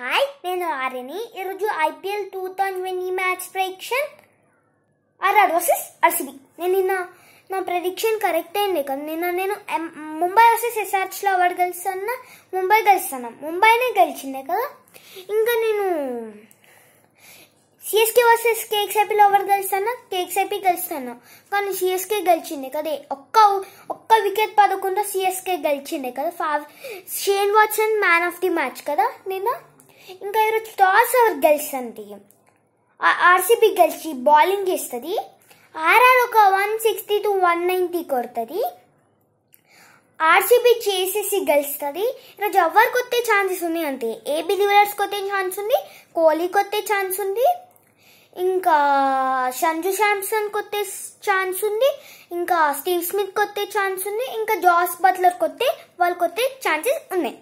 hi నేను ఆర్యని ఈరోజు IPL two thousand twenty match prediction RR versus RCB నేను నిన్న నా ప్రొడిక్షన్ కరెక్ట్ అయింది కదా నిన్న నేను ముంబై వర్సెస్ ఎస్ఆర్చ్లో ఎవరు గెలుస్తాను ముంబై గెలుస్తాను ముంబైనే గెలిచిందే కదా ఇంకా నేను సిఎస్కే వర్సెస్ కేఎక్స్ఐపీలో ఎవరు గెలుస్తాను కేఎక్స్ఐపీ గెలుస్తాను కానీ సిఎస్కే గెలిచిందే కదా ఒక్క ఒక్క వికెట్ పదకొండు సిఎస్కే గెలిచిందే కదా ఫా Shane Watson man of the match కదా నిన్న ఇంకా ఈరోజు టాస్ ఎవరు అండి ఆర్సీబీ గెలిచి బౌలింగ్ చేస్తుంది ఆర్ఆర్ ఒక one sixty to one ninety కొడుతుంది ఆర్సీబీ చేసేసి గెలుస్తుంది ఈరోజు ఎవరికి కొత్తే ఛాన్సెస్ ఉన్నాయి అంతే ఏబీ దివరర్స్ కొత్తే ఛాన్స్ ఉంది కోహ్లీ కొత్తే ఛాన్స్ ఉంది ఇంకా సంజు శాంసన్ కొత్తే ఛాన్స్ ఉంది ఇంకా స్టీవ్ స్మిత్ కొత్తే ఛాన్స్ ఉంది ఇంకా జాస్ బట్లర్ కొత్తే వాళ్ళకొత్తే ఛాన్సెస్ ఉన్నాయి